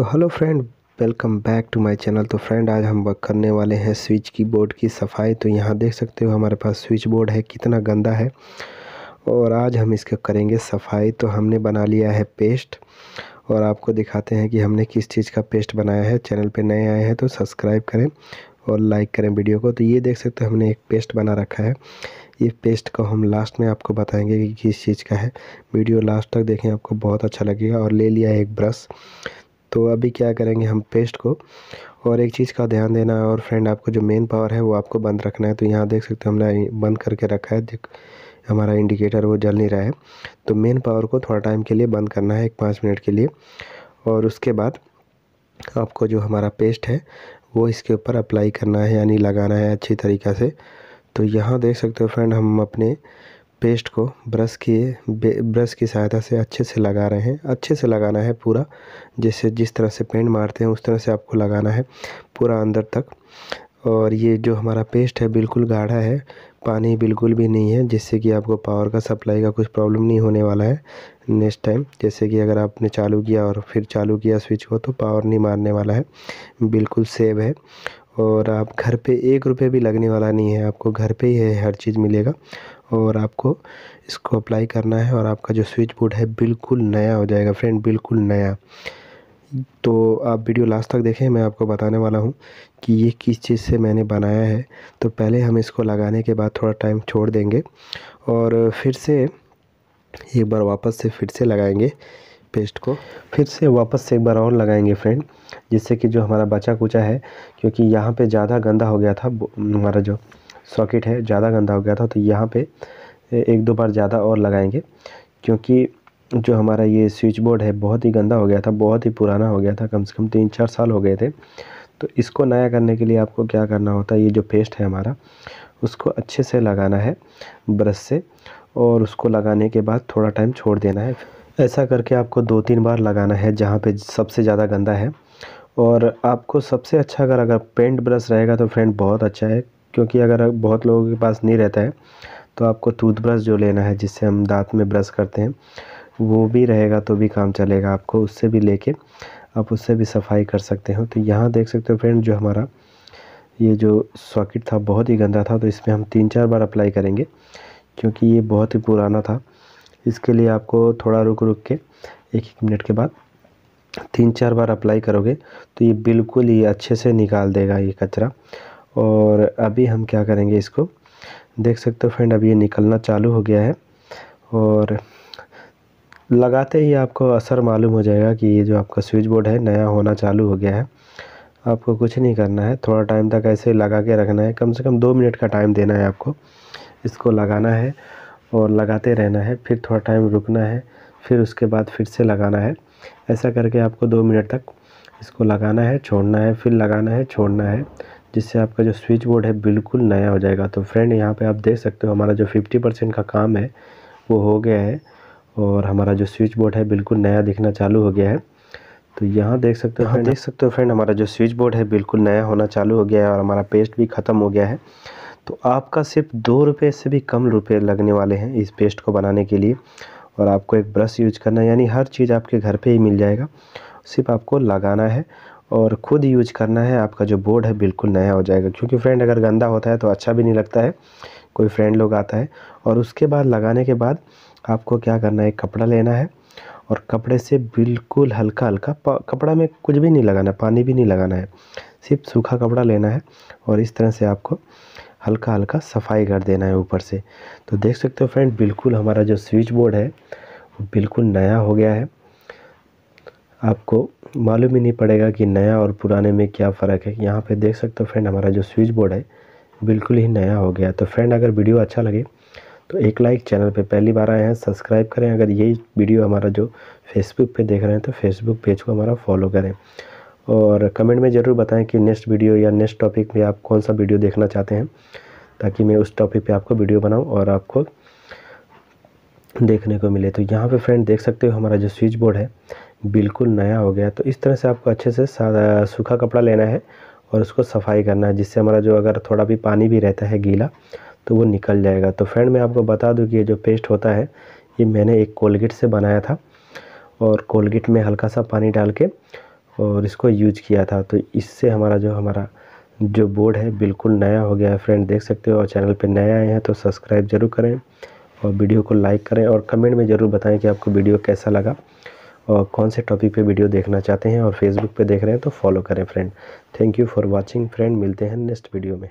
तो hello friend welcome back to my channel तो friend आज हम वर्क करने वाले हैं स्विच की बोर्ड की सफाई तो यहाँ देख सकते हो हमारे पास स्विच बोर्ड है कितना गंदा है और आज हम इसका करेंगे सफाई तो हमने बना लिया है पेस्ट और आपको दिखाते हैं कि हमने किस चीज़ का पेस्ट बनाया है चैनल पर नए आए हैं तो सब्सक्राइब करें और लाइक करें वीडियो को तो ये देख सकते हो हमने एक पेस्ट बना रखा है ये पेस्ट को हम लास्ट में आपको बताएंगे कि किस चीज़ का है वीडियो लास्ट तक देखें आपको बहुत अच्छा लगेगा और ले लिया है एक ब्रश तो अभी क्या करेंगे हम पेस्ट को और एक चीज़ का ध्यान देना है और फ्रेंड आपको जो मेन पावर है वो आपको बंद रखना है तो यहाँ देख सकते हो हमने बंद करके रखा है हमारा इंडिकेटर वो जल नहीं रहा है तो मेन पावर को थोड़ा टाइम के लिए बंद करना है एक पाँच मिनट के लिए और उसके बाद आपको जो हमारा पेस्ट है वो इसके ऊपर अप्लाई करना है यानी लगाना है अच्छी तरीक़ा से तो यहाँ देख सकते हो फ्रेंड हम अपने पेस्ट को ब्रश किए ब्रश की सहायता से अच्छे से लगा रहे हैं अच्छे से लगाना है पूरा जैसे जिस तरह से पेंट मारते हैं उस तरह से आपको लगाना है पूरा अंदर तक और ये जो हमारा पेस्ट है बिल्कुल गाढ़ा है पानी बिल्कुल भी नहीं है जिससे कि आपको पावर का सप्लाई का कुछ प्रॉब्लम नहीं होने वाला है नेक्स्ट टाइम जैसे कि अगर आपने चालू किया और फिर चालू किया स्विच को तो पावर नहीं मारने वाला है बिल्कुल सेव है और आप घर पे एक रुपये भी लगने वाला नहीं है आपको घर पे ही है हर चीज़ मिलेगा और आपको इसको अप्लाई करना है और आपका जो स्विच बोर्ड है बिल्कुल नया हो जाएगा फ्रेंड बिल्कुल नया तो आप वीडियो लास्ट तक देखें मैं आपको बताने वाला हूँ कि ये किस चीज़ से मैंने बनाया है तो पहले हम इसको लगाने के बाद थोड़ा टाइम छोड़ देंगे और फिर से एक बार वापस से फिर से लगाएंगे पेस्ट को फिर से वापस से एक बार और लगाएंगे फ्रेंड जिससे कि जो हमारा बचा कुचा है क्योंकि यहाँ पे ज़्यादा गंदा हो गया था हमारा जो सॉकेट है ज़्यादा गंदा हो गया था तो यहाँ पे एक दो बार ज़्यादा और लगाएंगे क्योंकि जो हमारा ये स्विच बोर्ड है बहुत ही गंदा हो गया था बहुत ही पुराना हो गया था कम से कम तीन चार साल हो गए थे तो इसको नया करने के लिए आपको क्या करना होता है ये जो पेस्ट है हमारा उसको अच्छे से लगाना है ब्रश से और उसको लगाने के बाद थोड़ा टाइम छोड़ देना है ऐसा करके आपको दो तीन बार लगाना है जहाँ पे सबसे ज़्यादा गंदा है और आपको सबसे अच्छा अगर अगर पेंट ब्रश रहेगा तो फ्रेंड बहुत अच्छा है क्योंकि अगर बहुत लोगों के पास नहीं रहता है तो आपको टूथब्रश जो लेना है जिससे हम दांत में ब्रश करते हैं वो भी रहेगा तो भी काम चलेगा आपको उससे भी ले आप उससे भी सफाई कर सकते हो तो यहाँ देख सकते हो फ्रेंड जो हमारा ये जो सॉकेट था बहुत ही गंदा था तो इसमें हम तीन चार बार अप्लाई करेंगे क्योंकि ये बहुत ही पुराना था इसके लिए आपको थोड़ा रुक रुक के एक एक मिनट के बाद तीन चार बार अप्लाई करोगे तो ये बिल्कुल ही अच्छे से निकाल देगा ये कचरा और अभी हम क्या करेंगे इसको देख सकते हो फ्रेंड अभी ये निकलना चालू हो गया है और लगाते ही आपको असर मालूम हो जाएगा कि ये जो आपका स्विच बोर्ड है नया होना चालू हो गया है आपको कुछ नहीं करना है थोड़ा टाइम तक ऐसे लगा के रखना है कम से कम दो मिनट का टाइम देना है आपको इसको लगाना है और लगाते रहना है फिर थोड़ा टाइम रुकना है फिर उसके बाद फिर से लगाना है ऐसा करके आपको दो मिनट तक इसको लगाना है छोड़ना है फिर लगाना है छोड़ना है जिससे आपका जो स्विच बोर्ड है बिल्कुल नया हो जाएगा तो फ्रेंड यहाँ पे आप देख सकते हो हमारा जो 50 परसेंट का काम है वो हो गया है और हमारा जो स्विच बोर्ड है बिल्कुल नया दिखना चालू हो गया है तो यहाँ देख सकते हो हाँ देख सकते हो फ्रेंड हमारा जो स्विच बोर्ड है बिल्कुल नया होना चालू हो गया है और हमारा पेस्ट भी ख़त्म हो गया है तो आपका सिर्फ दो रुपये से भी कम रुपये लगने वाले हैं इस पेस्ट को बनाने के लिए और आपको एक ब्रश यूज करना है यानी हर चीज़ आपके घर पे ही मिल जाएगा सिर्फ आपको लगाना है और ख़ुद यूज करना है आपका जो बोर्ड है बिल्कुल नया हो जाएगा क्योंकि फ्रेंड अगर गंदा होता है तो अच्छा भी नहीं लगता है कोई फ्रेंड लोग आता है और उसके बाद लगाने के बाद आपको क्या करना है कपड़ा लेना है और कपड़े से बिल्कुल हल्का हल्का कपड़ा में कुछ भी नहीं लगाना पानी भी नहीं लगाना है सिर्फ सूखा कपड़ा लेना है और इस तरह से आपको हल्का हल्का सफाई कर देना है ऊपर से तो देख सकते हो फ्रेंड बिल्कुल हमारा जो स्विच बोर्ड है वो बिल्कुल नया हो गया है आपको मालूम ही नहीं पड़ेगा कि नया और पुराने में क्या फ़र्क है यहाँ पे देख सकते हो फ्रेंड हमारा जो स्विच बोर्ड है बिल्कुल ही नया हो गया तो फ्रेंड अगर वीडियो अच्छा लगे तो एक लाइक चैनल पे पहली बार आए हैं सब्सक्राइब करें अगर यही वीडियो हमारा जो फेसबुक पे देख रहे हैं तो फेसबुक पेज को हमारा फॉलो करें और कमेंट में ज़रूर बताएं कि नेक्स्ट वीडियो या नेक्स्ट टॉपिक में आप कौन सा वीडियो देखना चाहते हैं ताकि मैं उस टॉपिक पे आपको वीडियो बनाऊं और आपको देखने को मिले तो यहाँ पे फ्रेंड देख सकते हो हमारा जो स्विच बोर्ड है बिल्कुल नया हो गया तो इस तरह से आपको अच्छे से सूखा कपड़ा लेना है और उसको सफाई करना है जिससे हमारा जो अगर थोड़ा भी पानी भी रहता है गीला तो वो निकल जाएगा तो फ्रेंड मैं आपको बता दूँ कि ये जो पेस्ट होता है ये मैंने एक कोलगेट से बनाया था और कोलगेट में हल्का सा पानी डाल के और इसको यूज किया था तो इससे हमारा जो हमारा जो बोर्ड है बिल्कुल नया हो गया है फ्रेंड देख सकते हो और चैनल पे नए आए हैं तो सब्सक्राइब जरूर करें और वीडियो को लाइक करें और कमेंट में ज़रूर बताएं कि आपको वीडियो कैसा लगा और कौन से टॉपिक पे वीडियो देखना चाहते हैं और फेसबुक पे देख रहे हैं तो फॉलो करें friend thank you for watching friend मिलते हैं नेक्स्ट वीडियो में